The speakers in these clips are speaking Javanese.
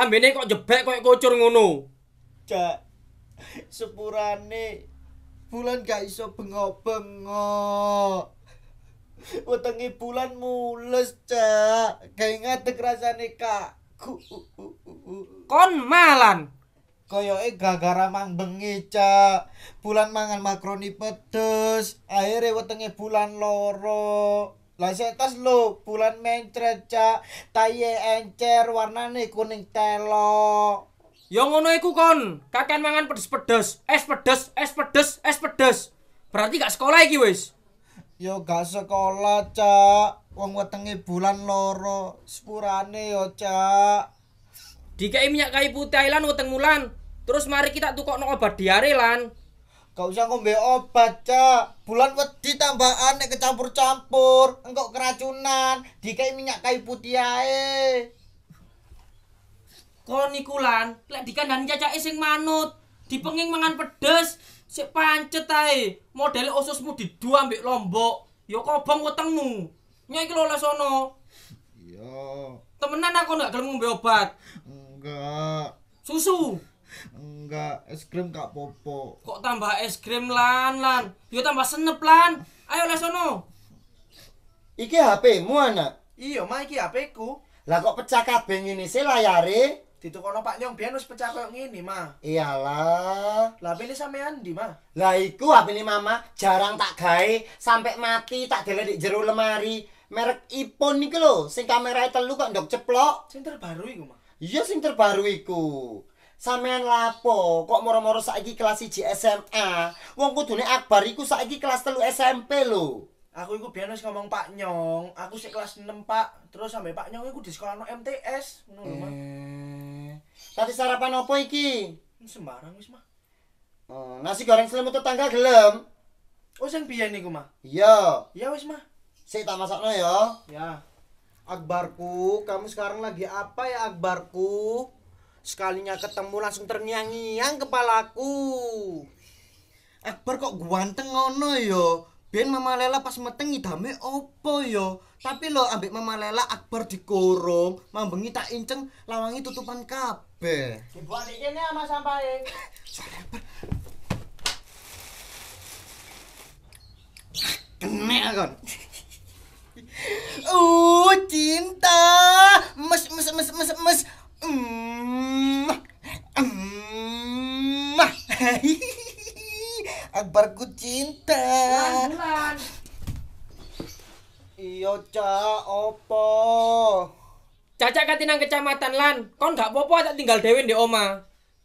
lambene kok jebek koyo kocur ngono. Cak. Sepurane bulan gak iso bengok-bengok. Utengi bulan mules, Cak. Kayak ngadek rasane kak. Kon malan. Koyoke gara-gara mang bengi, Cak. Bulan mangan makaroni pedes, akhire wetenge bulan loro. Lha Lah setas lo bulan mencret cak, taye encer warna warnane kuning telo. Ya ngono iku kon, kakean mangan pedes-pedes, es pedes, es pedes, es pedes. Berarti gak sekolah iki wis. Ya gak sekolah cak, wong wetenge bulan loro, sepurane yo cak. Dikai minyak kayu putih lan weteng mulan, terus mari kita tukokno obat diare lan. gak usah ngombe obat cak bulan wedi tambahan nek kecampur-campur engkau keracunan dikai minyak kayu putih ae Konikulan. niku lek dikandani cacake sing manut dipenging mangan pedes sik pancet ae model ususmu dua ambek lombok ya kobong wetengmu Nyai iki lolos sono iya temenan aku gak gelem ngombe obat enggak susu Enggak, es krim gak popo. Kok tambah es krim lan lan? Yo tambah senep lan. Ayo lah sono. Iki HP-mu anak? Iyo mah iki HP-ku. Lah kok pecah kabeh ngene sih layare? Ditukono Pak Nyong biyen wis pecah koyo ngene, Mah. Iyalah. Lah pilih sampean ndi, Mah? Lah iku HP ni Mama jarang tak gawe, sampai mati tak dele di jero lemari. Merek iPhone iki lho, sing kamerae telu kok ndok ceplok. Sing terbaru iku, Mah. Iya, sing terbaru iku. Sampeyan lapo kok moro-moro saiki kelas 1 SMA? Wong kudune Akbar iku saiki kelas 3 SMP lho. Aku iku biyen wis ngomong Pak Nyong, aku sik kelas 6, Pak. Terus sampe Pak Nyong iku di sekolahno MTS, ngono lho, Mas. Eh, tadi sarapan opo iki? Sembarang wis, Mas. Oh, nasi goreng selimut tetangga gelem. Oh, sing biyen iku, mah Iya. Ya wis, Mas. Sik tak masakno ya. Ya. Akbarku, kamu sekarang lagi apa ya, Akbarku? Sekalinya ketemu langsung terngiang-ngiang kepalaku. Akbar eh, kok ganteng ngono yo. Ya? Biar Mama Lela pas meteng idame opo yo. Ya? Tapi lo ambek Mama Lela Akbar dikurung, mambengi tak inceng, lawangi tutupan kabeh. Dibuat ya, di kene sama sampai Soalnya kan Uh, cinta. Mes mes mes mes mes. Mm. mm. Akbar ku cinta. Iya, Ca, opo? Caca katinang kecamatan Lan, kon gak popo tak tinggal dewe di oma.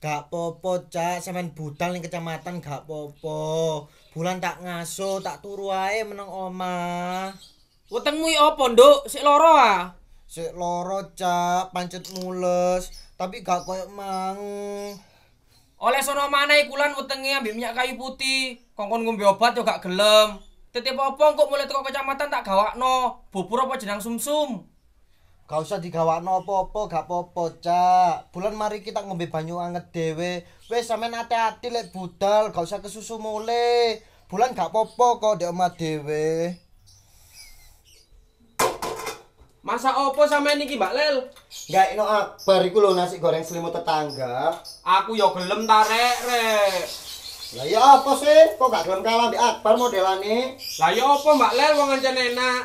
Gak popo, Ca, sampean budal ning kecamatan gak popo. Bulan tak ngaso, tak turu ae meneng oma. Wetengmu iki opo, Nduk? Sik lara ah. Sik loro cak, pancet mules, tapi gak koyo mang. Oleh sono maneh kulan wetenge ambek minyak kayu putih, kongkon ngombe obat yo gak gelem. Tetep opo kok mulai teko kecamatan tak gawakno, bubur apa jenang sumsum. Gak usah digawakno opo-opo, gak apa-apa, Cak. Bulan mari kita ngombe banyu anget dhewe. Wis sampean hati-hati lek budal, gak usah kesusu mule. Bulan gak apa kok dek omah dhewe. Masa opo sama niki Mbak Lel? Gak ino akbar iku lho nasi goreng selimut tetangga. Aku ya gelem ta rek rek. Lah ya apa sih? Kok gak gelem kawan di akbar modelane? Lah ya apa Mbak Lel wong ancen enak.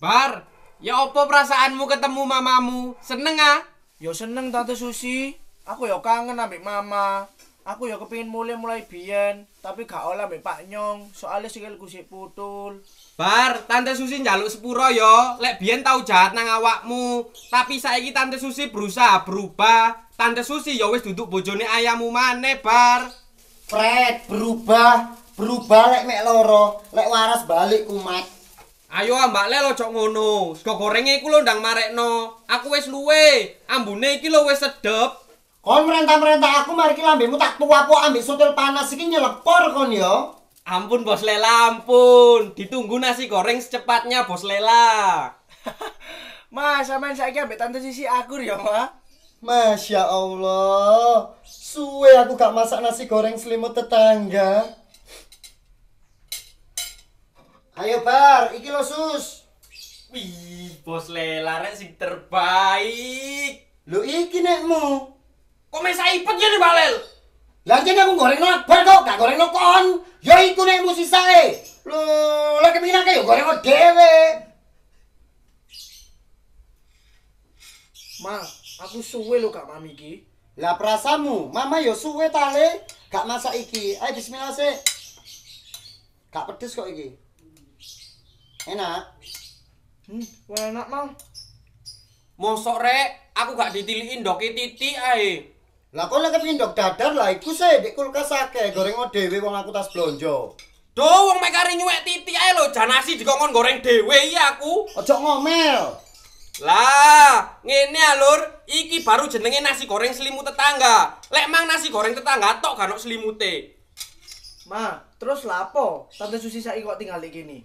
Bar, ya apa perasaanmu ketemu mamamu? Seneng ah? Ya seneng tante Susi. Aku ya kangen ambek mama. aku ya kepengin mulai mulai biyen tapi gak oleh mbek Nyong soalnya sikilku sik putul Bar, Tante Susi njaluk sepura yo. Lek biyen tau jahat nang awakmu, tapi saiki Tante Susi berusaha berubah. Tante Susi yo wis duduk bojone ayammu maneh, Bar. Fred, berubah, berubah lek mek loro, lek waras balik kumat. Ayo Mbak Le lojok ngono. Sego gorenge iku lho ndang marekno. Aku wis luwe, ambune iki lho wis sedep. Kon merentah-merentah aku mari ki lambemu tak aku ambil sotil panas iki nyelepor kon yo. Ampun Bos Lela, ampun. Ditunggu nasi goreng secepatnya Bos Lela. Mas, sampean saiki ambek tante sisi aku ya, Ma. Masya Allah. Suwe aku gak masak nasi goreng selimut tetangga. Ayo Bar, iki lo sus. Wih, Bos Lela rek sing terbaik. Lu iki nekmu. Kok mesak ipet ya di Lah Lanjutnya aku goreng no kok, gak goreng no kon. Ya itu nih musisi saya. Lu, lu kemina kayak goreng no Ma, aku suwe lho kak mami ki. Lah perasamu, mama yo suwe tale. Gak masak iki. Ayo bismillah se. Gak pedes kok iki. Enak. Hmm, enak ma. Mosok rek, aku gak ditiliin doke titik ae. Lah kok lagi pindok dadar lah iku sih di kulkas ake goreng mau dewe wong aku tas blonjo. Do wong mekari nyuwek titi ae lo janasi juga goreng dewe iya aku. Ojo ngomel. Lah, ngene alur, ah, iki baru jenenge nasi goreng selimut tetangga. Lek mang nasi goreng tetangga tok gak selimut selimute. Ma, terus lapo? Tante Susi saiki kok tinggal di kene?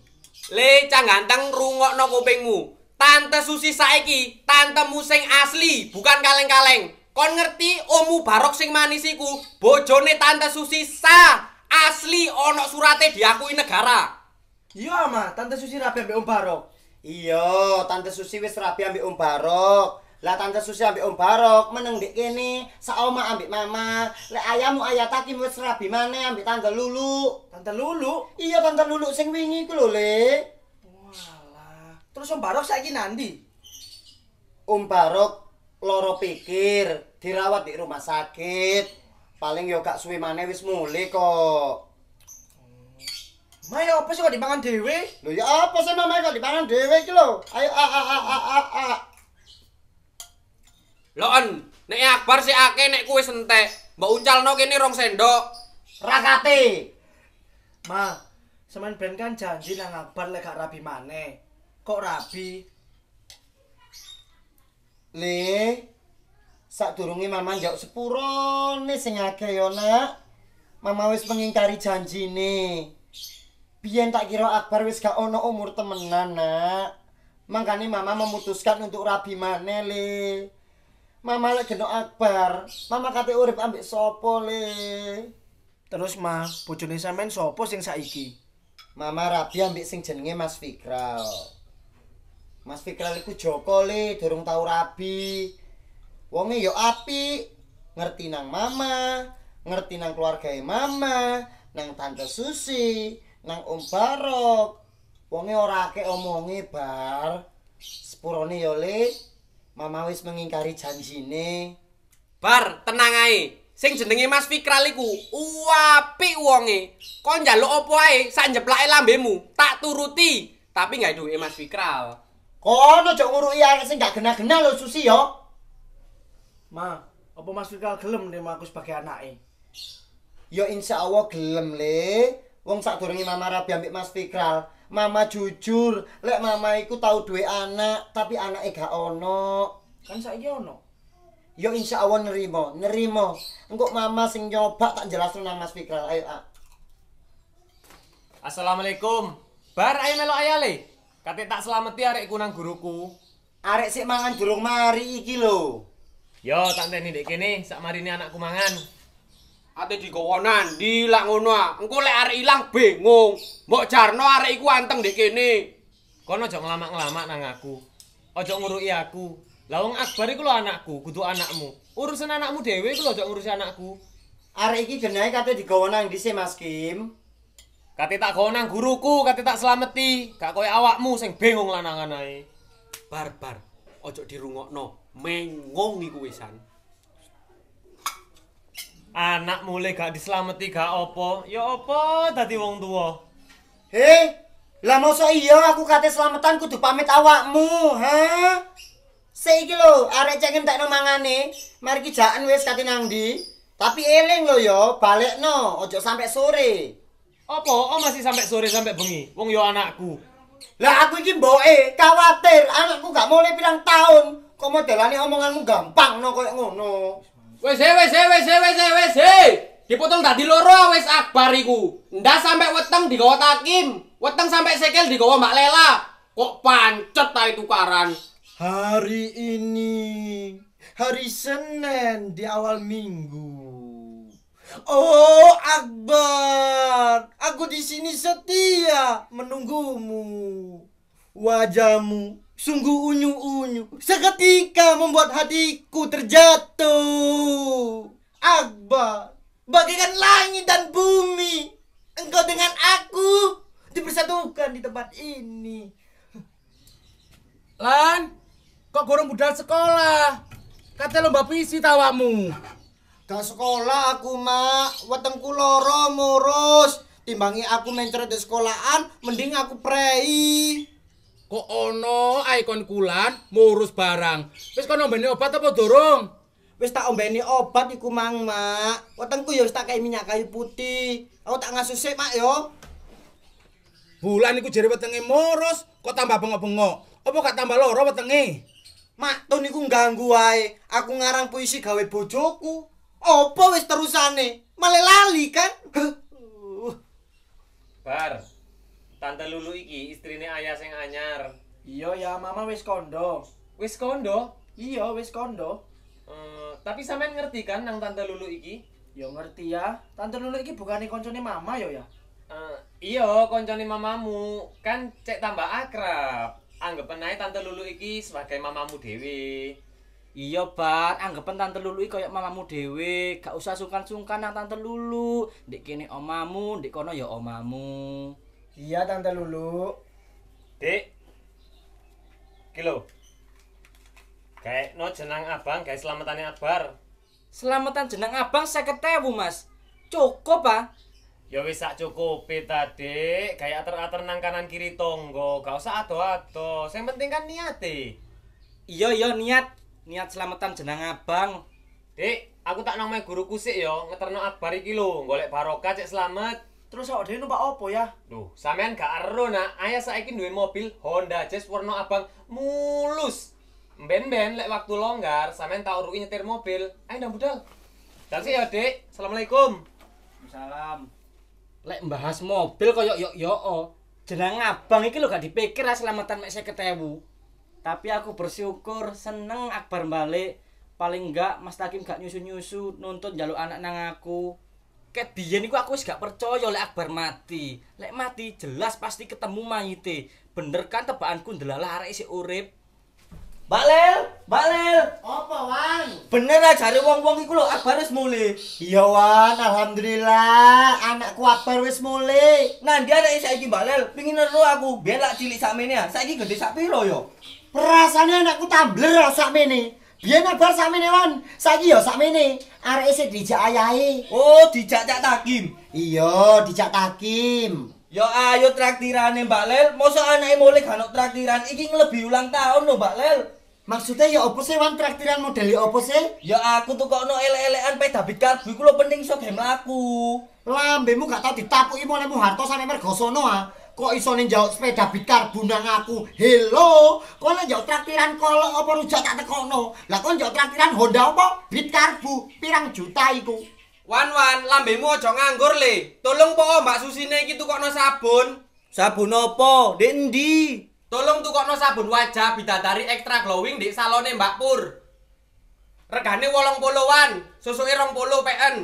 Le, cang ganteng rungokno kupingmu. Tante Susi saiki tantemu sing asli, bukan kaleng-kaleng. kon ngerti Om barok sing manis iku bojone tante susi sa asli ono surate diakui negara iya ma tante susi rabi ambil om barok iya tante susi wis rabi ambil om barok lah tante susi ambil om barok meneng dek kene saoma ambil mama le ayamu ayataki wis rabi mana ambil tante lulu tante lulu iya tante lulu sing wingi ku lho le Terus Om Barok saiki nanti? Om Barok loro pikir dirawat di rumah sakit paling yo gak suwi maneh wis mulih kok Mae apa sih kok dipangan dhewe? Lho ya apa sih mamae kok dipangan dhewe iki lho. Ayo a a a a a a. Loan, nek akbar sih ake nek kuwi sentek. Mbok ucalno kene rong sendok. Rakate. Ma, semen ben kan janji nang akbar lek gak rabi maneh. Kok rabi? Le, sak durungi mama njauk sepuro ne senyake yo nak. Mama wis mengingkari janji ne. Biyen tak kira Akbar wis gak ono umur temenan nak. Mangkane mama memutuskan untuk rabi mana le. Mama lek gendok Akbar, mama kate urip ambek sopo le. Terus ma, bojone sampean sopo sing saiki? Mama rabi ambek sing jenenge Mas Fikral. Mas Fikral iku Joko le, durung tau rabi. Wonge yo api, ngerti nang mama, ngerti nang keluargae mama, nang tante Susi, nang Om Barok. Wonge ora akeh omonge bar. Sepurone yo le, mama wis mengingkari janjine. Bar, tenang ae. Sing jenenge Mas Fikral iku uapi wonge. Kon njaluk opo ae, sak jeplake lambemu, tak turuti. Tapi nggak duwe Mas Fikral. Kono jok nguruk iya anak sing gak kena-kena lo susi yo. Ma, apa mas Rikal gelem nih aku sebagai anak Yo insya Allah gelem le. Wong sak dorongi mama rabi ambik mas Fikral. Mama jujur, lek mama iku tau duwe anak, tapi anak ga ono. Kan saiki ono. Yo insya Allah nerimo, nerimo. Engkau mama sing nyoba tak jelas nang mas Fikral. Ayo ah. Assalamualaikum. Bar ayo melo ayale. Katik tak selamati arek ku nang guruku. Arek sik mangan durung mari iki lho. Yo tak teni ndek kene, sak marine anakku mangan. Ate digowo nandi lak ngono ah. Engko lek arek ilang bingung, mbok jarno arek iku anteng ndek kene. Kono aja ngelamak-ngelamak nang aku. Aja ngurui aku. Lah wong Akbar iku lho anakku, kudu anakmu. Urusan anakmu dhewe iku lho aja ngurusi anakku. Arek iki jenenge kate digowo nang ndi Mas Kim? Kati tak konang guruku, kati tak selameti. Gak kowe awakmu sing bingung lanangan ae. Barbar, ojo dirungokno, mengong iku wisan. Anakmu mulai gak diselameti gak opo, ya opo dadi wong tuwa. He, lah mosok iya aku kate selametan kudu pamit awakmu, ha? Seiki lho, arek cek entekno mangane, mari ki jaken wis kate nang ndi? Tapi eling lho ya, balekno ojo sampai sore. Apa? Oh masih sampai sore sampai bengi. Wong yo anakku. Lah aku iki mboke khawatir anakku gak mulai pirang tahun. Kok modelane omonganmu gampang no koyo ngono. Wes eh, wes eh, wes eh, wes wes Dipotong tadi loro wes akbar iku. Ndak sampai weteng digawa takim. Weteng sampai sekel digawa Mak Lela. Kok pancet ta tukaran. Hari ini hari Senin di awal minggu. Oh Akbar, aku di sini setia menunggumu. Wajahmu sungguh unyu-unyu, seketika membuat hatiku terjatuh. Akbar, bagaikan langit dan bumi, engkau dengan aku dipersatukan di tempat ini. Lan, kok gorong budal sekolah? Kata lomba puisi tawamu. Dan sekolah aku mak, wetengku loro murus. Timbangi aku mencret di sekolahan, mending aku prei. Kok ono ikon kulan murus barang. Wis kono mbene obat apa durung? Wis tak ombeni obat iku mang mak. Wetengku ya wis tak kai minyak kayu putih. Aku tak ngasuse mak yo. Bulan iku jere wetenge murus, kok tambah bengok-bengok. Apa gak tambah loro wetenge? Mak, tuh niku ngganggu, wae. Aku ngarang puisi gawe bojoku. opo wis terusane? Male lali kan? Uh. Bar. Tante Lulu iki istrine ayah sing anyar. Iya ya, mama wis kondo. Wis kondo? Iya, wis kondo. Hmm, tapi sampean ngerti kan nang Tante Lulu iki? Ya ngerti ya. Tante Lulu iki bukane koncone mama yo ya. Uh, iya, koncone mamamu. Kan cek tambah akrab. Anggep ae Tante Lulu iki sebagai mamamu dhewe. Iya, Pak. Anggepen Tante Lulu iki koyo mamamu dhewe. Gak usah sungkan-sungkan nang Tante Lulu. Ndik kene omamu, ndik kono ya omamu. Iya, Tante Lulu. Dik. Kilo. Kayak no jenang abang, kayak selamatannya abar. Selamatan jenang abang saya tewu mas. Cukup ah Ya wis sak cukup tadi. Kayak ater ater nang kanan kiri tonggo. Gak usah ato ato. Yang penting kan niat Iya iya niat. niat selamatan jenang abang Dek, aku tak nang guru kusik yo, ya, ngeterno abar iki lho, golek barokah cek selamat. Terus awak dhewe numpak opo ya? Duh, sampean gak ero nak. Ayah saiki duwe mobil Honda Jazz warna abang mulus. Ben-ben lek waktu longgar, sampean tak uruki nyetir mobil. Ayo ndang budal. Dan sih ya, Dek. Assalamualaikum. Salam. Lek bahas mobil koyo yo yo jeneng abang iki lo gak dipikir selamatan mek 50.000. tapi aku bersyukur seneng akbar balik paling enggak mas takim gak nyusu nyusu nuntut jaluk anak nang aku kayak biar niku aku gak percaya oleh akbar mati lek mati jelas pasti ketemu mayite bener kan tebakanku delalah arek si urip Mbak Lel, Mbak Lel. Apa, Wan? Bener aja jare wong-wong iku lho, abar wis mule. Iya, Wan, alhamdulillah. Anakku abar wis mule. Nah, dia ada isa Mbak Lel. Pingin ngeru aku, belak cilik sak mene ya. Saiki gede sak piro yo? Perasaane anakku tambler ya sak mene. Biyen abar sak mene, Wan. Saiki yo sak mene. Arek isih dijak ayahi Oh, dijak jak takim. Iya, dijak takim. Ya, ayo traktirane Mbak Lel, mosok anake mule gak traktiran. Iki nglebi ulang tahun lho Mbak Lel. Maksudnya ya opo sih wan traktiran model ya opo sih? Ya aku tuh kok no elelean pe karbu iku lo penting sok game laku. Lambemu gak tau ditapu imo lemu harto sampe mergosono ah. Kok iso ning jauh sepeda bikar bunang aku? Hello, kok nang jauh traktiran kolo opo rujak tak tekono? Lah kok jauh traktiran Honda opo? Bit karbu pirang juta iku. Wan wan, lambemu aja nganggur le. Tolong po Mbak Susine iki tukokno sabun. Sabun opo? Ndek ndi? Tolong tukokno sabun wajah bidadari extra glowing di salone Mbak Pur. Regane 80-an, susuke 20 PN.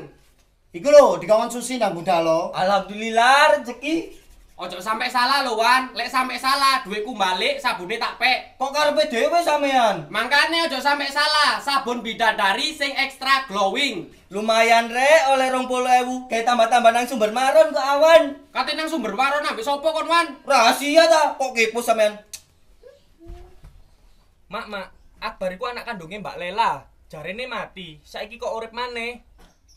Iku lho, dikawon susi nang budal Alhamdulillah rezeki. Ojo sampai salah lho Wan, lek sampai salah duitku balik sabunnya tak pek. Kok karepe dhewe sampean? Mangkane ojo sampai salah, sabun bidadari sing ekstra glowing. Lumayan re, oleh 20.000, kayak tambah-tambah nang sumber maron ke awan. Kate nang sumber maron ambek sopo kon Wan? Rahasia ta, kok kepo sampean. Mak, mak, Akbar iku anak kandungnya Mbak Lela. Jarene mati, saiki kok urip maneh.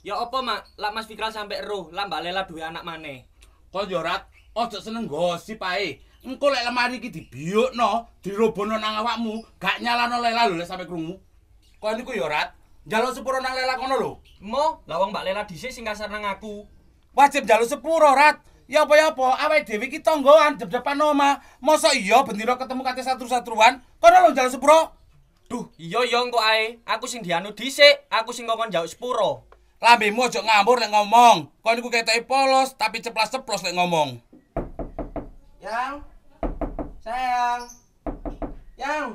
Ya opo Mak? Lah Mas Fikral sampe roh, lah Mbak Lela duwe anak maneh. Kok yo ya, Ojo seneng gosip pae. Engko lek lemari iki dibiyokno, dirobono nang awakmu, gak nyalano Lela lho lek sampe krungu. Kok niku ya rat, njaluk sepuro nang Lela kono lho. Mo, lawang Mbak Lela dhisik sing kasar nang aku. Wajib njaluk sepuro rat. Ya apa ya apa, awake dhewe iki tanggoan depan omah. Mosok iya bendira ketemu kate satru-satruan, kono lo njaluk sepuro. Duh, iya iya engko ae, aku sing dianu dhisik, aku sing kokon njaluk sepuro. Lambemu aja ngamur lek ngomong. Kok niku ketoke polos tapi ceplas-ceplos nek ngomong. Yang. Sayang. Yang.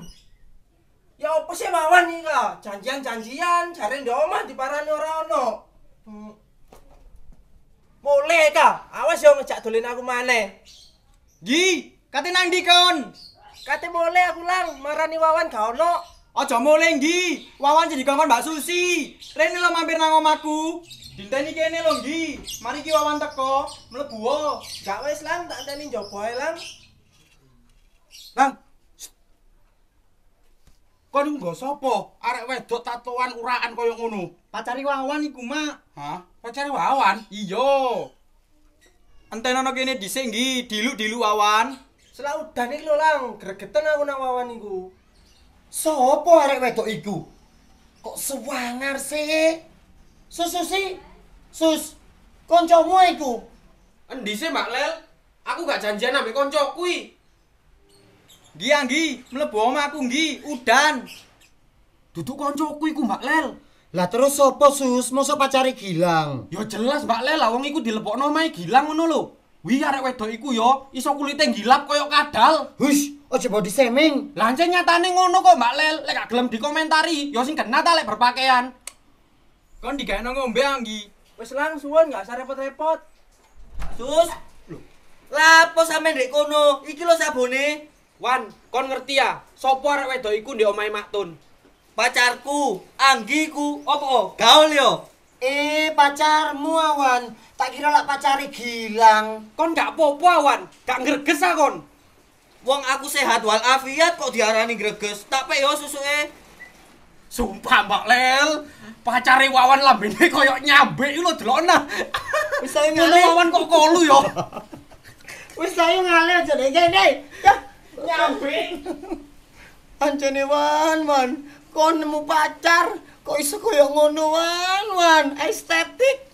Ya apa sih mawan nih kak? Janjian-janjian, cari di rumah di parani orang no. Boleh hmm. kak? Awas ya ngejak dolin aku mana? Gi, kata nang dikon. Kata boleh aku lang, marani wawan kau no. Aja muling, Gi. Wawan jadi kawan Mbak Susi. Rene lo mampir nang omaku. Dinteni kene lo, Gi. Mari ki Wawan teko, mlebu wo. Gak lan tak anteni njopo ae, Lang. Lang. Kon nggo sapa? Arek wedok tatoan urakan kaya ngono. Pacari Wawan iku, Mak. Hah? Pacari Wawan? Iya. Antenono kene dhisik, Gi. Diluk-diluk Wawan. Selau dan Lang. Gregeten aku nang Wawan iku. Sopo arek wedok iku? Kok sewangar sih? Sus, sus, si. sus. iku. Endi se, Mbak Lel? Aku gak janjian ambil koncoku. Gi, Anggi. Ah, Melebu sama aku, Gi. Udan. Duduk koncoku iku, Mbak Lel. Lah terus sopo, sus? mosok pacari gilang? Ya jelas, Mbak Lel. Awang iku dilepok nomai gilang, ngono lho. Wih, arek wedok iku ya, iso kulite ngilap koyo kadal. Hush, aja body shaming. Lah nyatane ngono kok, Mbak Lel. Lek gak gelem dikomentari, ya sing kena ta lek berpakaian. Kon digaeno ngombe anggi. Wis langsung suwon, gak usah repot-repot. Sus. Lah, apa sampe ndek kono? Iki lho sabone. Wan, kon ngerti ya, sopo arek wedok iku ndek omahe Maktun? Pacarku, anggiku, opo? Gaul yo. Eh pacarmu Awan, tak kira lak pacari Gilang. Kon gak popo Awan, gak greges ah kon. Wong aku sehat wal afiat kok diarani greges. Tak pe yo susuke. Sumpah Mbak Lel, pacari Wawan lambene koyo nyambek lho delok nah. Wis ayo ngale. Wawan kok kolu yo. Wis ayo ngale aja nek kene. Nyambek. Anjene Wan, Wan. Kon nemu pacar, kok iso koyo ngono wan wan estetik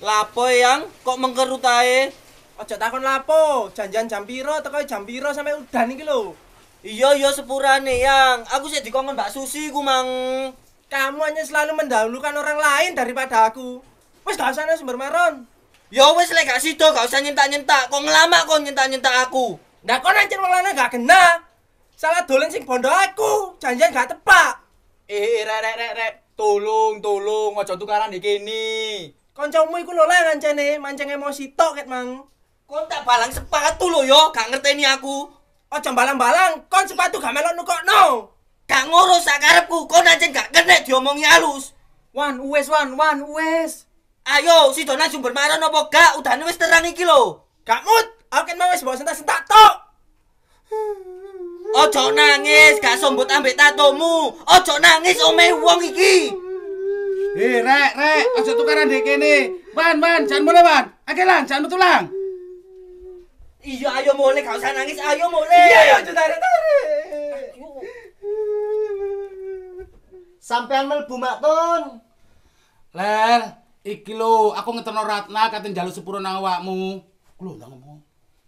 lapo yang kok mengkerut ae aja takon lapo janjan jam piro teko jam piro sampai udan iki lho iya iya sepurane yang aku sih dikongkon mbak susi ku mang kamu hanya selalu mendahulukan orang lain daripada aku wes gak usah sumber maron Yo wes lek gak sido gak usah nyentak-nyentak. Kok ngelama kok nyentak-nyentak aku? Ndak kok ancen wong lanang gak kena. Salah dolen sing bondo aku, janjan gak tepak. Eh, rek rek rek tolong tolong aja tukaran iki kene. Kancamu iku lho lah ngancene, mancing emosi tok ket mang. Kon tak balang sepatu lho yo, gak ngerteni aku. Aja balang-balang, kon sepatu gak melok nukokno. Gak ngurus sakarepku, kon ancen gak kenek diomongi halus. Wan, wes wan, wan, wes. Ayo, si Dona sumber marah apa gak? Udah wis terang iki lho. Gak mut, aku ket mau bawa sentak-sentak tok. Ojo nangis, gak sombut ambek tatomu. Ojo nangis omeh wong iki. Eh, rek, rek, aja tukaran dek kene. Ban, ban, jangan mulai, ban. Oke lah, jangan betulang. Iya, ayo mulai, gak usah nangis, ayo mulai. Iya, ayo, ayo, tarik, tarik. Sampean melbu, Mak Tun. Lel, iki lo, aku ngeterno Ratna, katin jalur sepuro nang awakmu. Lo, nang ngomong.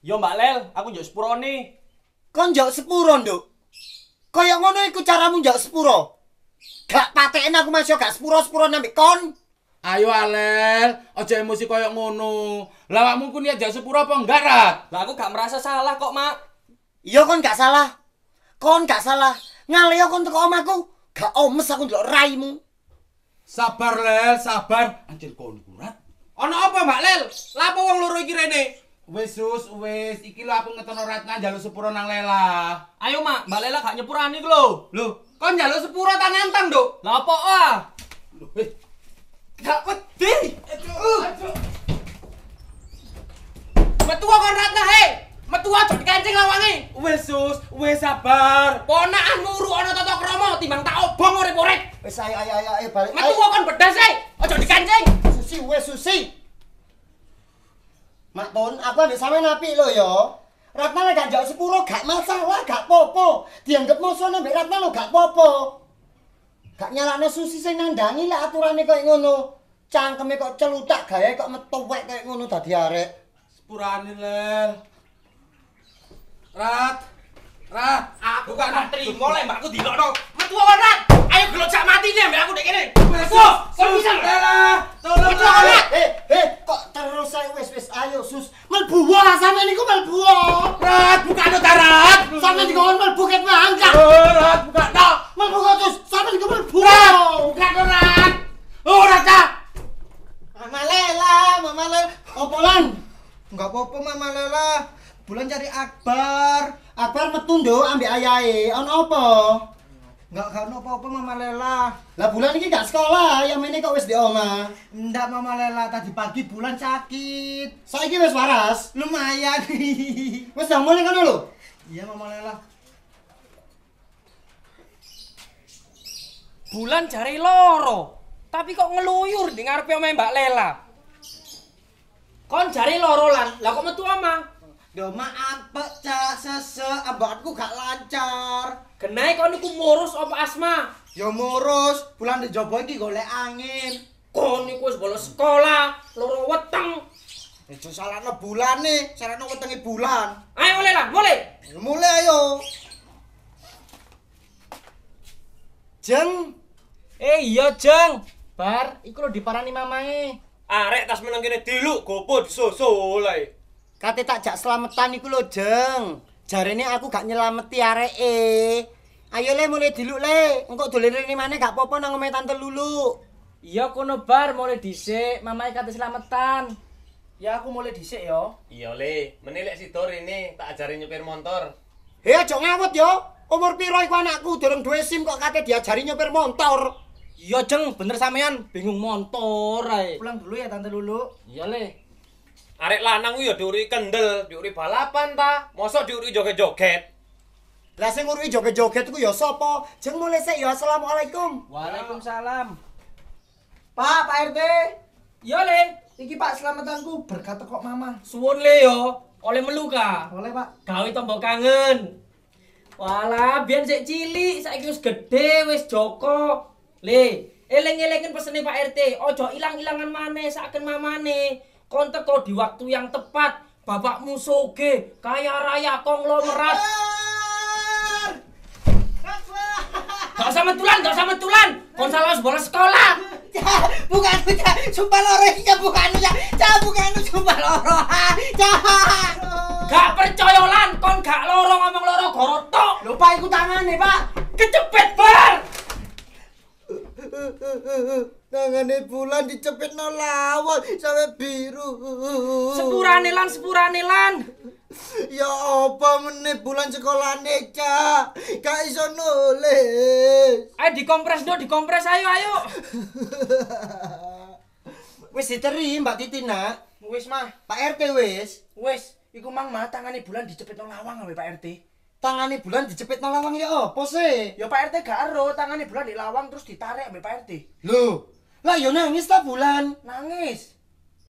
Yo, Mbak Lel, aku jauh sepuro ni. kon njok sepuro nduk kaya ngono iku caramu njok sepuro gak patekin aku masih gak sepuro-sepuro nambik kon ayo alel aja emosi kaya ngono lawakmu ku niat njok sepuro apa enggak lah aku gak merasa salah kok mak iya kon gak salah kon gak salah ngaleo kon teko omahku, gak omes aku njok raimu sabar lel sabar anjir kon kurat ono apa mak lel lapo wong loro iki rene Wesus, wes, iki lo aku ngetono Ratna jalur sepuro nang Lela. Ayo Mak, Mbak Lela gak nyepurani iku lo. Lo, kon jalur sepuro ta nantang, dok. Lah apa ah? Lho, Gak peti. Aduh. Aduh. Metu kon Ratna, hei. metua aja dikancing lawangi. Wesus, wes sabar. Ponakan nuru ono toto kromo, timang tak obong urip-urip. Wes ayo ayo ayo, balik. Metua kon bedas, hei. Aja kancing. Susi, wes Susi. Mak pun, aku ambil sama napi lo yo. Ratna lo gak jauh sepuro, gak masalah, gak popo. Dianggap musuh nambil Ratna lo gak popo. Gak nyalakno susi sing nandangi lah aturannya kok ngono. Cangkeme kok celutak gaya kok metuwek kaya ngono tadi arek. Sepurani le. Rat, Rat, aku gak terima lah mbakku di dong. orang, Ayo gelocak matinya, nih ambil aku dek kene. Sus, susah lah. Tolong ketuanan. Eh, eh, kok terus saya wes wes ayo sus. Melbu wae sampean niku melbu. Rat, buka anu tarat. Sampean niku melbu ket mangka. Rat, buka no. Melbu kok sus. Sampean niku melbu. Rat, buka no rat. Oh, rata. Mama Lela, Mama Lela. Opo Enggak apa-apa Mama Lela. Bulan cari akbar. Akbar metu nduk ambek ayahe. Ono apa? Enggak kau apa-apa Mama Lela. Lah bulan ini gak sekolah, yang ini kok wis di oma. Ndak Mama Lela, tadi pagi bulan sakit. Saiki wis waras. Lumayan. wis jam mulai kan lho? Iya Mama Lela. Bulan cari loro. Tapi kok ngeluyur dengar ngarepe Mbak Lela. Kon cari loro lan, lah kok metu omah? Duh maaf pak cak sese ambakanku gak lancar Kenai kau ini ku murus opo asma? Yo murus, bulan di jobo ini golek angin Kau ini ku sebalik sekolah, loro weteng Itu salah no bulan nih, salah wetengi bulan Ayo mulai lah, mulai Mulai ayo Jeng Eh iya jeng Bar, iku lo diparani mamae Arek tas menang kene dilu, gopo disosolai kate tak jak selametan iku lho jeng jarene aku gak nyelameti areke ayo le mulai diluk le engko dolene rene maneh gak popo nang omahe tante luluk Ya kono bar mulai dhisik mamae kate selametan ya aku mulai dhisik yo iya le menilek si dor ini tak ajarin nyopir motor Hei, jok ngawet yo umur piro iku anakku durung duwe sim kok kate diajari nyopir motor iya jeng bener sampean bingung motor ae pulang dulu ya tante luluk iya le Arek lanang ya diuri kendel, diuri balapan ta. Mosok diuri joget-joget. Lah sing ngurui joget-joget ku ya sapa? Jeng mulai sik ya asalamualaikum. Waalaikumsalam. Pak, Pak RT. Yo, Le. Iki Pak selamatanku berkat kok Mama. Suwun Le yo. Oleh meluka. Oleh, Pak. Gawe tombok kangen. Walah, biar sik cilik, saiki wis gedhe, wis joko. Le, eleng elingen pesene Pak RT, ojo ilang-ilangan maneh saken mamane kon teko di waktu yang tepat bapakmu soge kaya raya konglomerat Gak usah mentulan gak usah mentulan Kon salah bolos sekolah. bukan lu cah, sumpah loro iki bukan lu cah, cah bukan lu sumpah loro. Cah. Gak percaya lan kon gak loro ngomong loro gorotok. Lupa ikut tangan nih Pak. Kecepet, Bar. tangane bulan dicepit no lawang, sampe biru sepurane lan sepurane lan ya apa menit bulan sekolah neka gak iso nulis ayo dikompres no dikompres ayo ayo wis diteri mbak titi nak wis mah pak rt wis wis iku mang mah tangane bulan dicepit no lawang ngawe pak rt tangane bulan dicepit no lawang ya apa sih? ya Pak RT gak ero, tangane bulan di lawang terus ditarik ambil Pak RT loh, Lah yo nangis ta bulan. Nangis.